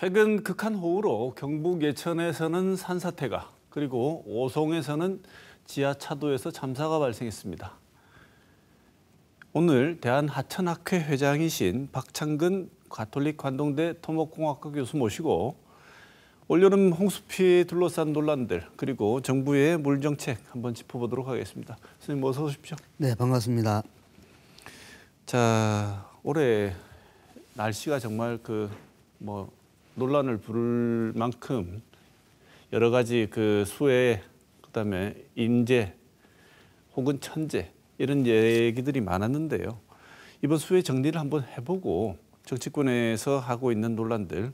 최근 극한 호우로 경북 예천에서는 산사태가 그리고 오송에서는 지하차도에서 참사가 발생했습니다. 오늘 대한하천학회 회장이신 박창근 가톨릭 관동대 토목공학과 교수 모시고 올여름 홍수피해 둘러싼 논란들 그리고 정부의 물정책 한번 짚어보도록 하겠습니다. 선생님 어서 오십시오. 네, 반갑습니다. 자, 올해 날씨가 정말 그뭐 논란을 부를 만큼 여러 가지 그 수혜 그다음에 인재 혹은 천재 이런 얘기들이 많았는데요. 이번 수혜 정리를 한번 해보고 정치권에서 하고 있는 논란들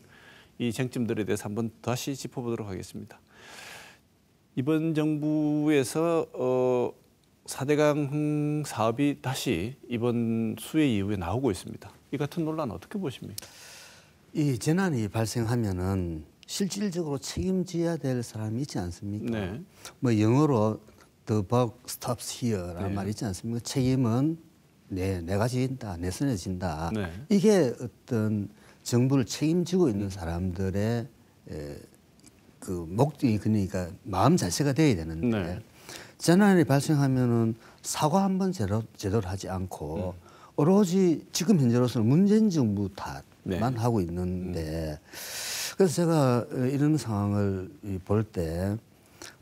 이 쟁점들에 대해서 한번 다시 짚어보도록 하겠습니다. 이번 정부에서 어, 4대강 사업이 다시 이번 수혜 이후에 나오고 있습니다. 이 같은 논란 어떻게 보십니까? 이 재난이 발생하면은 실질적으로 책임져야 될 사람이 있지 않습니까? 네. 뭐 영어로 the buck stops here라는 네. 말이 있지 않습니까? 책임은 내 내가 지 진다, 내 손에 진다. 네. 이게 어떤 정부를 책임지고 있는 사람들의 에, 그 목적이 그러니까 마음 자세가 돼야 되는데 네. 재난이 발생하면은 사과 한번 제대로, 제대로 하지 않고 음. 오로지 지금 현재로서는 문재인 정부 탓 네. 하고 있는데 그래서 제가 이런 상황을 볼 때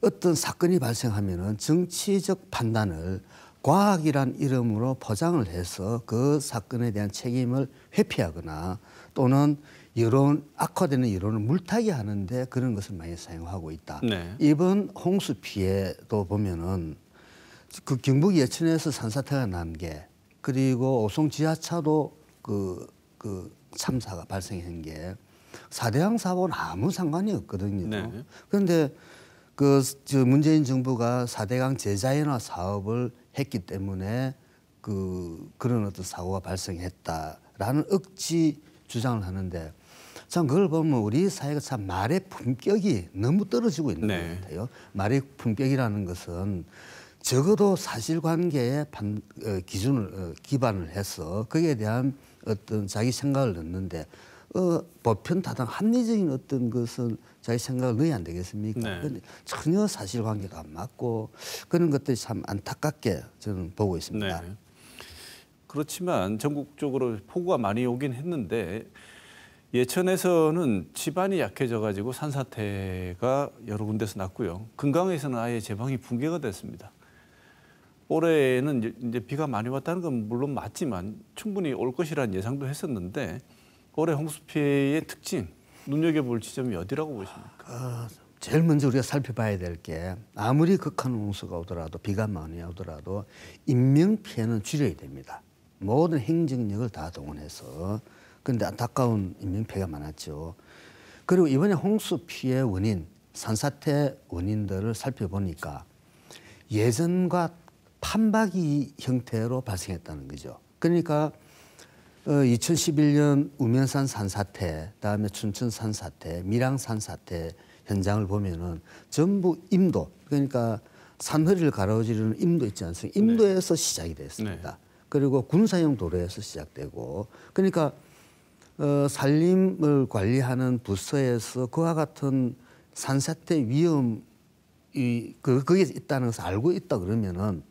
어떤 사건이 발생하면은 정치적 판단을 과학이란 이름으로 포장을 해서 그 사건에 대한 책임을 회피하거나 또는 여론 악화되는 여론을 물타기 하는데 그런 것을 많이 사용하고 있다. 네. 이번 홍수 피해도 보면은 그 경북 예천에서 산사태가 난 게 그리고 오송 지하차도 그그 그, 그 참사가 발생한 게 사대항 사고는 아무 상관이 없거든요. 네. 그런데 그 문재인 정부가 사대강 재자연화 사업을 했기 때문에 그 그런 어떤 사고가 발생했다라는 억지 주장을 하는데 참 그걸 보면 우리 사회가 참 말의 품격이 너무 떨어지고 있는 네. 것 같아요. 말의 품격이라는 것은 적어도 사실관계의 어, 기준을 어, 기반을 해서 그에 대한 어떤 자기 생각을 넣는데 어, 보편타당 합리적인 어떤 것은 자기 생각을 넣어야 안 되겠습니까? 네. 근데 전혀 사실관계가 안 맞고 그런 것들이 참 안타깝게 저는 보고 있습니다. 네. 그렇지만 전국적으로 폭우가 많이 오긴 했는데 예천에서는 집안이 약해져 가지고 산사태가 여러 군데서 났고요. 금강에서는 아예 제방이 붕괴가 됐습니다. 올해는 이제 비가 많이 왔다는 건 물론 맞지만 충분히 올 것이라는 예상도 했었는데 올해 홍수 피해의 특징 눈여겨볼 지점이 어디라고 보십니까? 아, 제일 먼저 우리가 살펴봐야 될 게 아무리 극한 홍수가 오더라도 비가 많이 오더라도 인명 피해는 줄여야 됩니다. 모든 행정력을 다 동원해서 그런데 안타까운 인명 피해가 많았죠. 그리고 이번에 홍수 피해 원인 산사태 원인들을 살펴보니까 예전과 판박이 형태로 발생했다는 거죠. 그러니까 어, 2011년 우면산 산사태, 다음에 춘천 산사태, 밀양 산사태 현장을 보면은 전부 임도 그러니까 산허리를 가로지르는 임도 있지 않습니까? 네. 임도에서 네. 시작이 됐습니다. 네. 그리고 군사용 도로에서 시작되고 그러니까 어, 산림을 관리하는 부서에서 그와 같은 산사태 위험 이 그, 거기에 있다는 것을 알고 있다 그러면은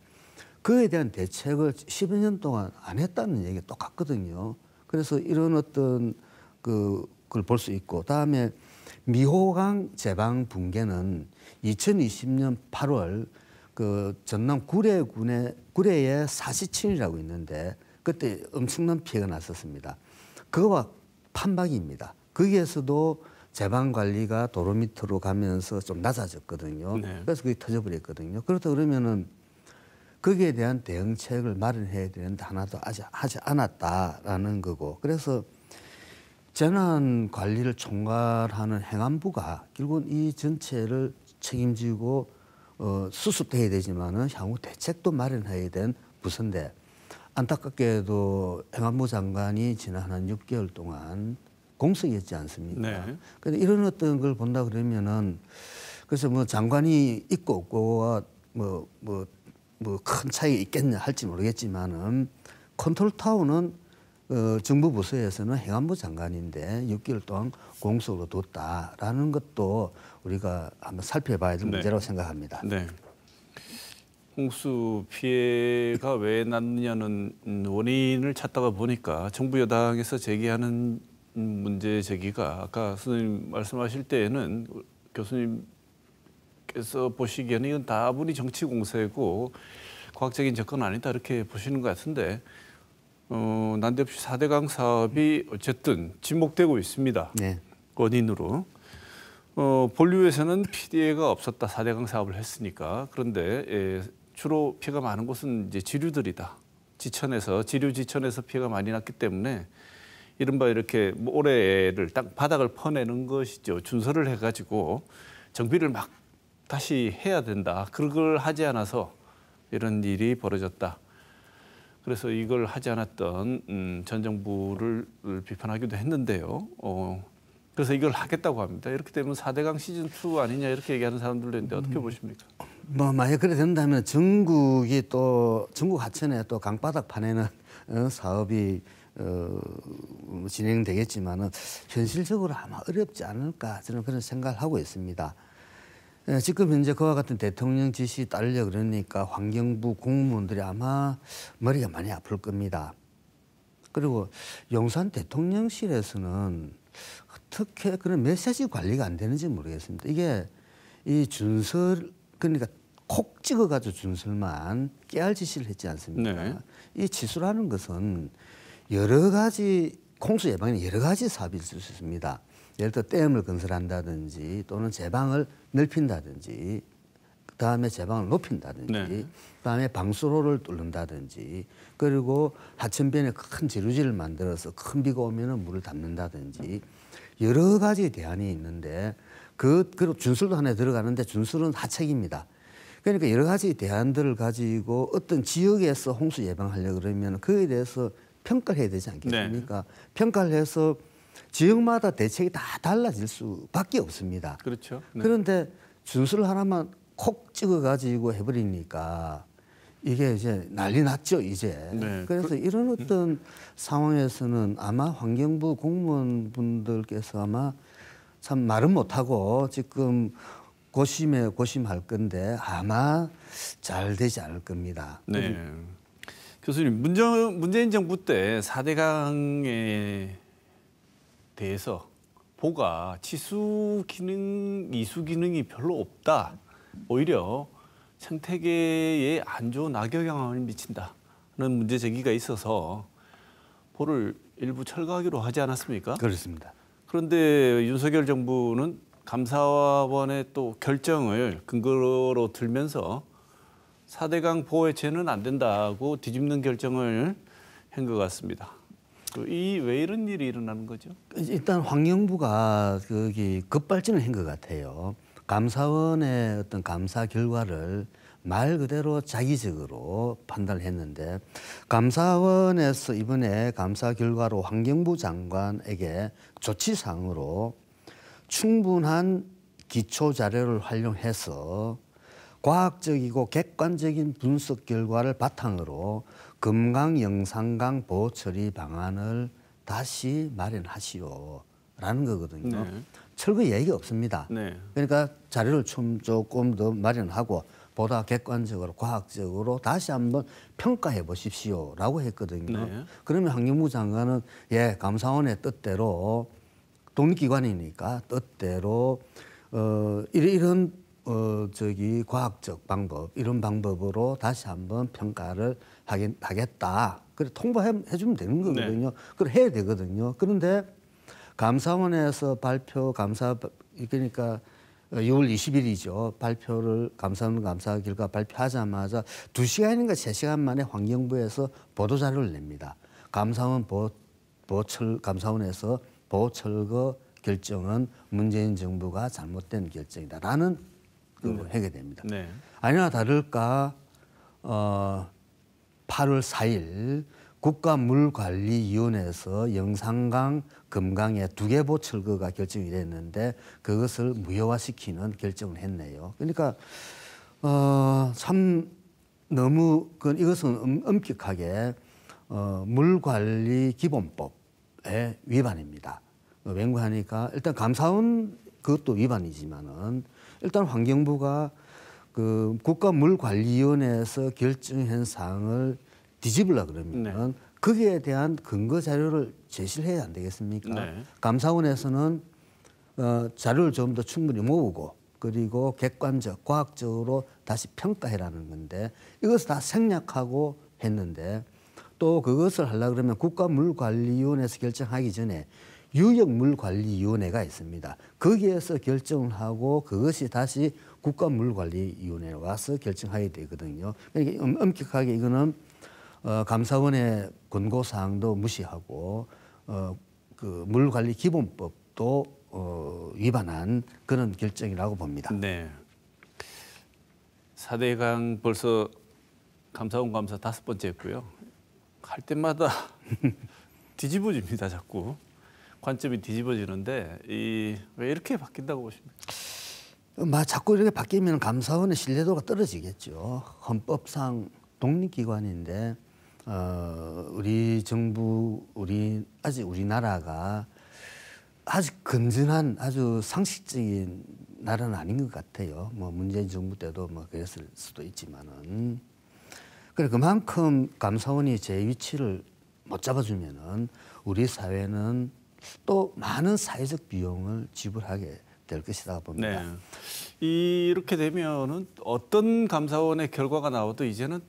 그에 대한 대책을 10여 년 동안 안 했다는 얘기 가 똑같거든요. 그래서 이런 어떤 그, 그걸 볼 수 있고, 다음에 미호강 제방 붕괴는 2020년 8월 그 전남 구례군의 구례에 사시친이라고 있는데 그때 엄청난 피해가 났었습니다. 그거와 판박입니다. 거기에서도 제방 관리가 도로 밑으로 가면서 좀 낮아졌거든요. 네. 그래서 그게 터져버렸거든요. 그렇다 그러면은 거기에 대한 대응책을 마련해야 되는데 하나도 아직 하지 않았다라는 거고 그래서 재난 관리를 총괄하는 행안부가 결국은 이 전체를 책임지고 어, 수습돼야 되지만은 향후 대책도 마련해야 된 부서인데 안타깝게도 행안부 장관이 지난 한 6개월 동안 공석이었지 않습니까? 네. 그데 이런 어떤 걸 본다 그러면은 그래서 뭐 장관이 있고 없고와 뭐뭐 뭐 뭐큰차이 있겠냐 할지 모르겠지만은 컨트롤 타워는 어, 정부 부서에서는 행안부 장관인데 6개월 동안 공석으로 뒀다라는 것도 우리가 한번 살펴봐야 될 네. 문제라고 생각합니다. 네. 홍수 피해가 왜 났느냐는 음, 원인을 찾다가 보니까 정부 여당에서 제기하는 음, 문제 제기가 아까 선생님 말씀하실 때에는 교수님 교수님께서 보시기에는 이건 다분히 정치 공세고 과학적인 접근 아니다 이렇게 보시는 것 같은데 어, 난데없이 4대강 사업이 어쨌든 지목되고 있습니다. 네. 원인으로. 어, 본류에서는 피해가 없었다. 4대강 사업을 했으니까. 그런데 예, 주로 피해가 많은 곳은 이제 지류들이다. 지천에서 지류 지천에서 피해가 많이 났기 때문에 이른바 이렇게 모래를 뭐 딱 바닥을 퍼내는 것이죠. 준설을 해가지고 정비를 막 다시 해야 된다. 그걸 하지 않아서 이런 일이 벌어졌다. 그래서 이걸 하지 않았던 음, 전 정부를 비판하기도 했는데요. 어, 그래서 이걸 하겠다고 합니다. 이렇게 되면 사대강 시즌 2 아니냐 이렇게 얘기하는 사람들도 있는데 어떻게 음, 보십니까? 뭐 만약 그래 된다면 전국이 또 전국 하천에 또 강바닥판에는 어, 사업이 어, 진행되겠지만은 현실적으로 아마 어렵지 않을까 저는 그런 생각을 하고 있습니다. 예, 지금 현재 그와 같은 대통령 지시 딸려 그러니까 환경부 공무원들이 아마 머리가 많이 아플 겁니다. 그리고 용산 대통령실에서는 어떻게 그런 메시지 관리가 안 되는지 모르겠습니다. 이게 이 준설 그러니까 콕 찍어가지고 준설만 깨알 지시를 했지 않습니까? 네. 이 지수라는 것은 여러 가지 콩수 예방에 여러 가지 사업이 있을 수 있습니다. 예를 들어 댐을 건설한다든지 또는 제방을 넓힌다든지 그다음에 제방을 높인다든지 네. 그다음에 방수로를 뚫는다든지 그리고 하천변에 큰 지루지를 만들어서 큰 비가 오면 물을 담는다든지 여러 가지 대안이 있는데 그, 그준수도 하나 들어가는데 준수는 하책입니다. 그러니까 여러 가지 대안들을 가지고 어떤 지역에서 홍수 예방하려 그러면 그에 대해서 평가를 해야 되지 않겠습니까? 네. 평가를 해서 지역마다 대책이 다 달라질 수밖에 없습니다. 그렇죠. 네. 그런데 준수를 하나만 콕 찍어 가지고 해버리니까 이게 이제 난리 났죠 이제. 네. 그래서 그- 이런 음. 어떤 상황에서는 아마 환경부 공무원분들께서 아마 참 말은 못하고 지금 고심에 고심할 건데 아마 잘 되지 않을 겁니다. 네. 음. 교수님 문재, 인 정부 때 4대강의 대해서 보가 치수 기능, 이수 기능이 별로 없다. 오히려 생태계에 안 좋은 악영향을 미친다는 문제 제기가 있어서 보를 일부 철거하기로 하지 않았습니까? 그렇습니다. 그런데 윤석열 정부는 감사원의 또 결정을 근거로 들면서 사대강 보호해체는 안 된다고 뒤집는 결정을 한 것 같습니다. 이왜 이런 일이 일어나는 거죠? 일단 환경부가 거기 급발진을 한 것 같아요. 감사원의 어떤 감사 결과를 말 그대로 자기적으로 판단했는데 감사원에서 이번에 감사 결과로 환경부 장관에게 조치상으로 충분한 기초 자료를 활용해서 과학적이고 객관적인 분석 결과를 바탕으로 금강 영산강 보호 처리 방안을 다시 마련하시오. 라는 거거든요. 네. 철거 얘기가 없습니다. 네. 그러니까 자료를 좀 조금 더 마련하고 보다 객관적으로 과학적으로 다시 한번 평가해 보십시오라고 했거든요. 네. 그러면 환경부 장관은 예 감사원의 뜻대로 독립기관이니까 뜻대로 어 이런 어, 저기 과학적 방법 이런 방법으로 다시 한번 평가를 하긴, 하겠다. 그래 통보해 주면 되는 네. 거거든요. 네. 그걸 해야 되거든요. 그런데 감사원에서 발표 감사 그러니까 6월 20일이죠. 발표를 감사원 감사 결과 발표하자마자 두시간인가세시간 만에 환경부에서 보도 자료를 냅니다. 감사원 보, 보철 감사원에서 보철거 결정은 문재인 정부가 잘못된 결정이다라는 그 네. 해결됩니다. 네. 아니나 다를까 어, 8월 4일 국가물관리위원회에서 영산강 금강의 두개보 철거가 결정이 됐는데 그것을 무효화시키는 결정을 했네요. 그러니까 어, 참 너무 그 이것은 엄격하게 어, 물관리 기본법의 위반입니다. 어, 그 맹하니까 일단 감사원 그것도 위반이지만은 일단 환경부가 그 국가물관리위원회에서 결정한 사항을 뒤집으려 그러면은 네. 거기에 대한 근거 자료를 제시를 해야 안 되겠습니까? 네. 감사원에서는 어, 자료를 좀 더 충분히 모으고 그리고 객관적, 과학적으로 다시 평가해라는 건데 이것을 다 생략하고 했는데 또 그것을 하려 그러면 국가물관리위원회에서 결정하기 전에 유역물관리위원회가 있습니다. 거기에서 결정을 하고 그것이 다시 국가물관리위원회에 와서 결정하게 되거든요. 그러니까 엄격하게 이거는 어, 감사원의 권고사항도 무시하고 어, 그 물관리 기본법도 어, 위반한 그런 결정이라고 봅니다. 네. 4대강 벌써 감사원 감사 다섯 번째였고요. 할 때마다 뒤집어집니다, 자꾸. 관점이 뒤집어지는데 이, 왜 이렇게 바뀐다고 보십니까? 자꾸 이렇게 바뀌면 감사원의 신뢰도가 떨어지겠죠. 헌법상 독립기관인데 어, 우리 정부, 우리 아직 우리나라가 아주 건전한 아주 상식적인 나라는 아닌 것 같아요. 뭐 문재인 정부 때도 뭐 그랬을 수도 있지만은 그래 그만큼 감사원이 제 위치를 못 잡아주면은 우리 사회는 또 많은 사회적 비용을 지불하게 될 것이다 봅니다. 네. 이렇게 되면은 어떤 감사원의 결과가 나와도 이제는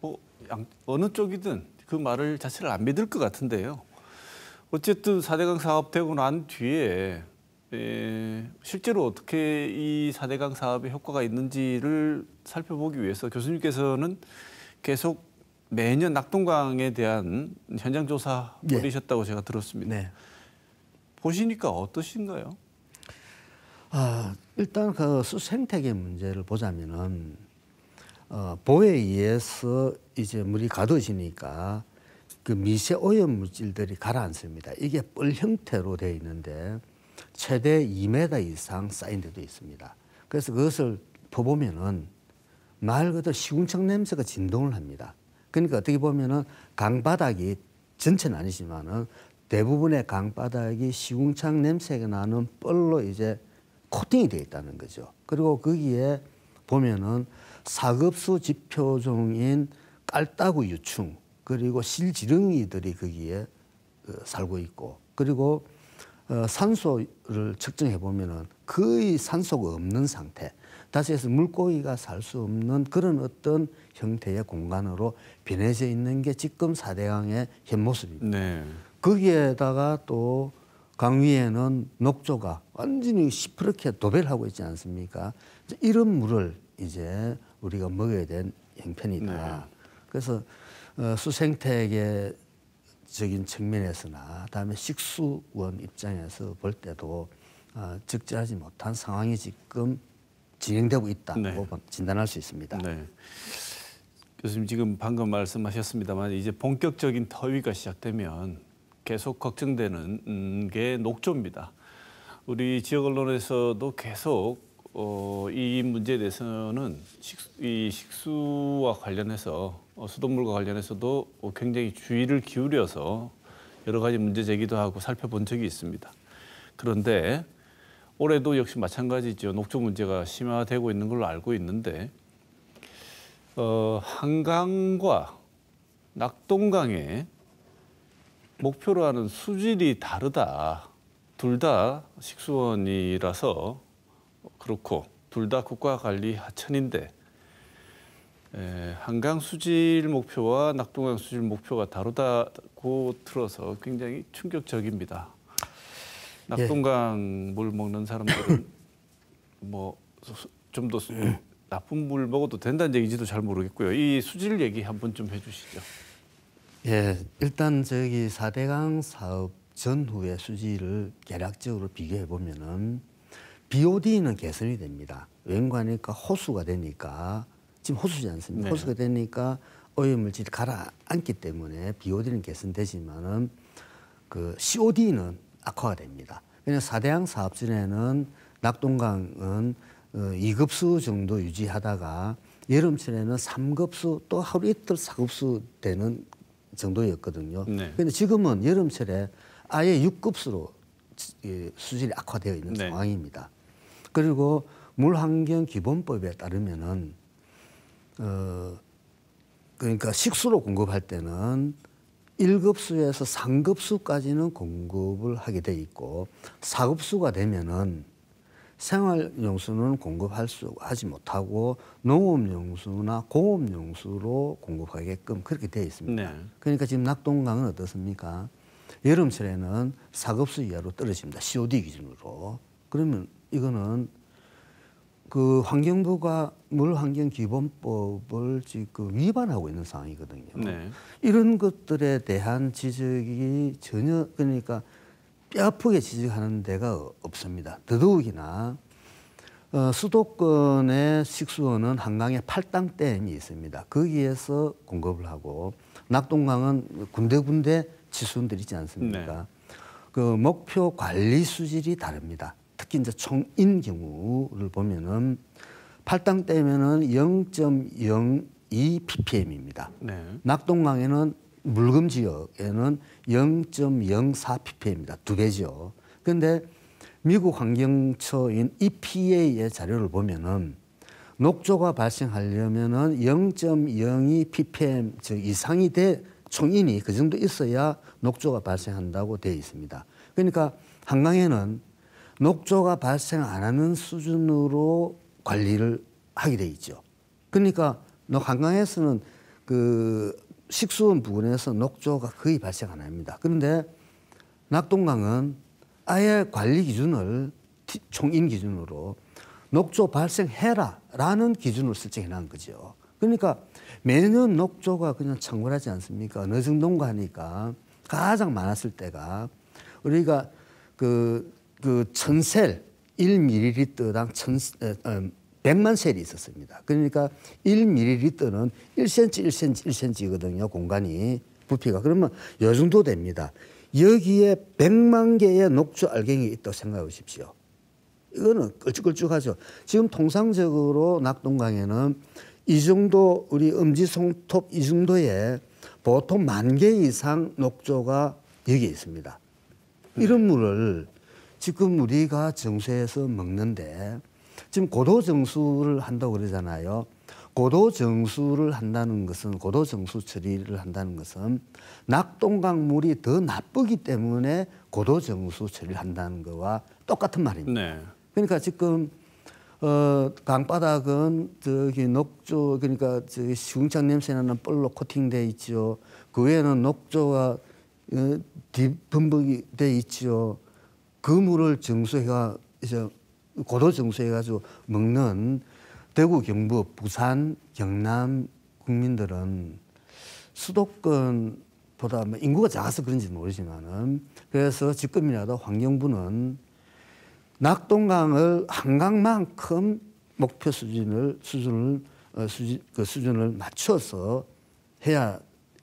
뭐 양, 어느 쪽이든 그 말을 자체를 안 믿을 것 같은데요. 어쨌든 사대강 사업되고 난 뒤에 에, 예, 실제로 어떻게 이사대강 사업의 효과가 있는지를 살펴보기 위해서 교수님께서는 계속 매년 낙동강에 대한 현장 조사 벌이셨다고 예. 네. 제가 들었습니다. 네. 보시니까 어떠신가요? 아, 일단 그 수생태계 문제를 보자면은 어, 보에 의해서 이제 물이 가둬지니까 그 미세 오염 물질들이 가라앉습니다. 이게 뿔 형태로 되어 있는데 최대 2m 이상 쌓인 데도 있습니다. 그래서 그것을 퍼보면은 말 그대로 시궁창 냄새가 진동을 합니다. 그러니까 어떻게 보면은 강바닥이 전체는 아니지만은 대부분의 강바닥이 시궁창 냄새가 나는 뻘로 이제 코팅이 되어 있다는 거죠. 그리고 거기에 보면은 사급수 지표종인 깔따구 유충 그리고 실지렁이들이 거기에 어, 살고 있고 그리고 어, 산소를 측정해 보면은 거의 산소가 없는 상태. 다시 해서 물고기가 살 수 없는 그런 어떤 형태의 공간으로 변해져 있는 게 지금 사대강의 현 모습입니다. 네. 거기에다가 또 강위에는 녹조가 완전히 시프렇게 도배를 하고 있지 않습니까? 이런 물을 이제 우리가 먹어야 된 형편이다. 네. 그래서 어, 수생태계적인 측면에서나 다음에 식수원 입장에서 볼 때도 아, 적절하지 못한 상황이 지금 진행되고 있다고 네. 진단할 수 있습니다. 네. 교수님 지금 방금 말씀하셨습니다만 이제 본격적인 더위가 시작되면 계속 걱정되는 음, 게 녹조입니다. 우리 지역 언론에서도 계속 어, 이 문제에 대해서는 식이 식수와 관련해서 어, 수돗물과 관련해서도 굉장히 주의를 기울여서 여러 가지 문제 제기도 하고 살펴본 적이 있습니다. 그런데 올해도 역시 마찬가지죠. 녹조 문제가 심화되고 있는 걸로 알고 있는데 어, 한강과 낙동강의 목표로 하는 수질이 다르다. 둘 다 식수원이라서 그렇고 둘 다 국가관리 하천인데 에, 한강 수질 목표와 낙동강 수질 목표가 다르다고 들어서 굉장히 충격적입니다. 낙동강 예. 물 먹는 사람들은 뭐 좀 더 나쁜 물 먹어도 된다는 얘기인지도 잘 모르겠고요. 이 수질 얘기 한번 좀 해주시죠. 예, 일단 저기 4대강 사업 전후의 수지를 개략적으로 비교해 보면은 BOD는 개선이 됩니다. 왠관이니까 호수가 되니까 지금 호수지 않습니까? 네. 호수가 되니까 오염물질이 가라앉기 때문에 BOD는 개선되지만은 그 COD는 악화가 됩니다. 왜냐 사대강 사업 전에는 낙동강은 어, 이급수 정도 유지하다가 여름철에는 삼급수또 하루 이틀 사급수 되는 정도였거든요. 네. 그런데 지금은 여름철에 아예 6급수로 수질이 악화되어 있는 네. 상황입니다. 그리고 물환경 기본법에 따르면은 어 그러니까 식수로 공급할 때는 1급수에서 3급수까지는 공급을 하게 돼 있고 4급수가 되면은 생활용수는 공급할 수 하지 못하고 농업용수나 고업용수로 공급하게끔 그렇게 되어 있습니다. 네. 그러니까 지금 낙동강은 어떻습니까? 여름철에는 사급수 이하로 떨어집니다. COD 기준으로. 그러면 이거는 그 환경부가 물환경기본법을 지금 위반하고 있는 상황이거든요. 네. 이런 것들에 대한 지적이 전혀 그러니까 뼈아프게 지적하는 데가 없습니다. 더더욱이나 어, 수도권의 식수원은 한강에 팔당댐이 있습니다. 거기에서 공급을 하고 낙동강은 군데군데 지수원들 있지 않습니까? 네. 그 목표 관리 수질이 다릅니다. 특히 이제 총인 경우를 보면은 팔당댐에는 0.02 ppm입니다. 네. 낙동강에는 물금 지역에는 0.04ppm입니다. 두 배죠. 그런데 미국 환경처인 EPA의 자료를 보면은 녹조가 발생하려면은 0.02ppm 즉 이상이 돼 총인이 그 정도 있어야 녹조가 발생한다고 되어 있습니다. 그러니까 한강에는 녹조가 발생 안 하는 수준으로 관리를 하게 돼 있죠. 그러니까 한강에서는 그 식수원 부근에서 녹조가 거의 발생 안 합니다. 그런데 낙동강은 아예 관리 기준을 총인 기준으로 녹조 발생해라라는 기준으 설정해 놓은 거죠. 그러니까 매년 녹조가 그냥 창궐하지 않습니까? 어느 정도인가 하니까 가장 많았을 때가 우리가 그, 그 천셀 1ml당 천, 에, 에, 음, 100만 셀이 있었습니다. 그러니까 1ml는 1cm, 1cm, 1cm거든요. 공간이 부피가 그러면 요 정도 됩니다. 여기에 100만 개의 녹조 알갱이 있다고 생각해 보십시오. 이거는 끌쭉끌쭉하죠. 지금 통상적으로 낙동강에는 이 정도 우리 음지손톱이 정도에 보통 만 개 이상 녹조가 여기 있습니다. 이런 물을 지금 우리가 정수해서 먹는데 지금 고도 정수를 한다고 그러잖아요. 고도 정수를 한다는 것은 고도 정수 처리를 한다는 것은 낙동강물이 더 나쁘기 때문에 고도 정수 처리를 한다는 거와 똑같은 말입니다. 네. 그러니까 지금 어, 강바닥은 저기 녹조 그러니까 저기 시궁창 냄새나는 뻘로 코팅돼 있죠. 그 외에는 녹조가 어, 뒤범벅이돼 있죠. 그 물을 정수해가 이제 고도 정수해가지고 먹는 대구, 경북, 부산, 경남 국민들은 수도권보다 뭐 인구가 작아서 그런지 모르지만은 그래서 지금이라도 환경부는 낙동강을 한강만큼 목표 수준을 수준을 어, 수준, 그 수준을 맞춰서 해야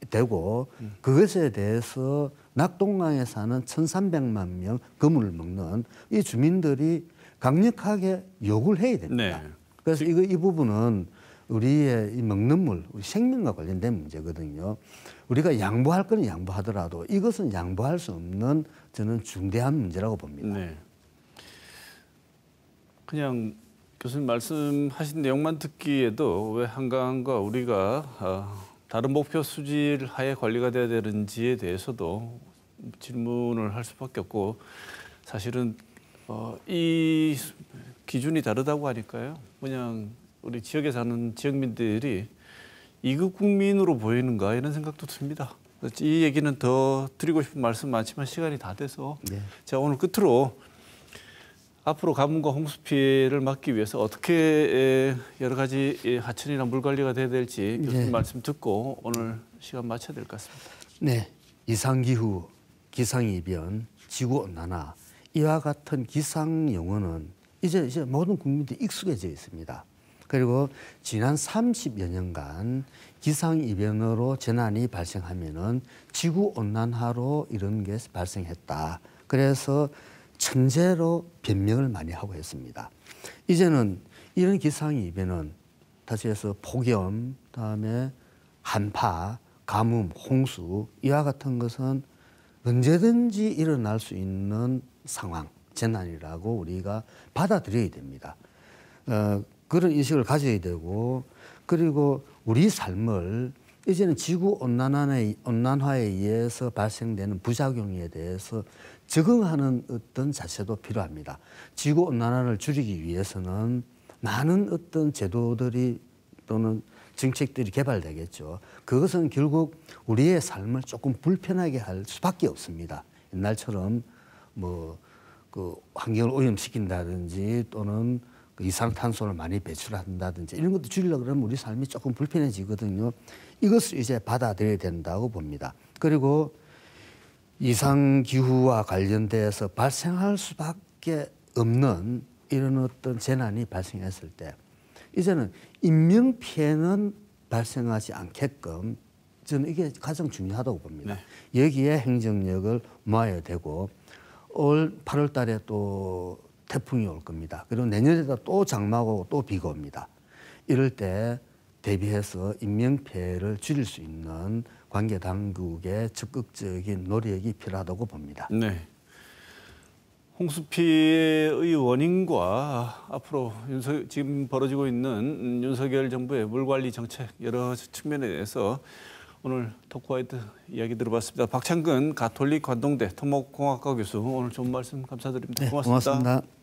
되고 음. 그것에 대해서 낙동강에 사는 1,300만 명 그물을 먹는 이 주민들이 강력하게 요을 해야 됩니다. 네. 그래서 이거 이 부분은 우리의 이 먹는 물, 우리 생명과 관련된 문제거든요. 우리가 양보할 거 양보하더라도 이것은 양보할 수 없는 저는 중대한 문제라고 봅니다. 네. 그냥 교수님 말씀하신 내용만 듣기에도 왜 한강과 우리가 아, 다른 목표 수질 하에 관리가 돼야 되는지에 대해서도 질문을 할 수밖에 없고 사실은 어, 이 기준이 다르다고 하니까요. 그냥 우리 지역에 사는 지역민들이 이급 국민으로 보이는가 이런 생각도 듭니다. 이 얘기는 더 드리고 싶은 말씀 많지만 시간이 다 돼서 네. 제가 오늘 끝으로 앞으로 가뭄과 홍수 피해를 막기 위해서 어떻게 여러 가지 하천이나 물 관리가 돼야 될지 교수님 네. 말씀 듣고 오늘 시간 마쳐야 될 것 같습니다. 네, 이상기후, 기상이변, 지구온난화 이와 같은 기상 용어는 이제 이제 모든 국민들이 익숙해져 있습니다. 그리고 지난 30여 년간 기상 이변으로 재난이 발생하면은 지구 온난화로 이런 게 발생했다. 그래서 천재로 변명을 많이 하고 했습니다. 이제는 이런 기상 이변은 다시 해서 폭염, 다음에 한파, 가뭄, 홍수 이와 같은 것은 언제든지 일어날 수 있는 상황, 재난이라고 우리가 받아들여야 됩니다. 어, 그런 인식을 가져야 되고 그리고 우리 삶을 이제는 지구 온난화에, 온난화에 의해서 발생되는 부작용에 대해서 적응하는 어떤 자세도 필요합니다. 지구 온난화를 줄이기 위해서는 많은 어떤 제도들이 또는 정책들이 개발되겠죠. 그것은 결국 우리의 삶을 조금 불편하게 할 수밖에 없습니다. 옛날처럼 뭐그 환경을 오염시킨다든지 또는 그 이산탄소를 많이 배출한다든지 이런 것도 줄이려고 그러면 우리 삶이 조금 불편해지거든요. 이것을 이제 받아들여야 된다고 봅니다. 그리고 이상기후와 관련돼서 발생할 수밖에 없는 이런 어떤 재난이 발생했을 때 이제는 인명피해는 발생하지 않게끔 저는 이게 가장 중요하다고 봅니다. 네. 여기에 행정력을 모아야 되고 올 8월 달에 또 태풍이 올 겁니다. 그리고 내년에다 또 장마고 또 비가 옵니다. 이럴 때 대비해서 인명피해를 줄일 수 있는 관계 당국의 적극적인 노력이 필요하다고 봅니다. 네. 홍수 피해의 원인과 앞으로 윤석, 지금 벌어지고 있는 윤석열 정부의 물관리 정책 여러 측면에 대해서 오늘 토크와이드 이야기 들어봤습니다. 박창근 가톨릭 관동대 토목공학과 교수 오늘 좋은 말씀 감사드립니다. 네, 고맙습니다. 고맙습니다.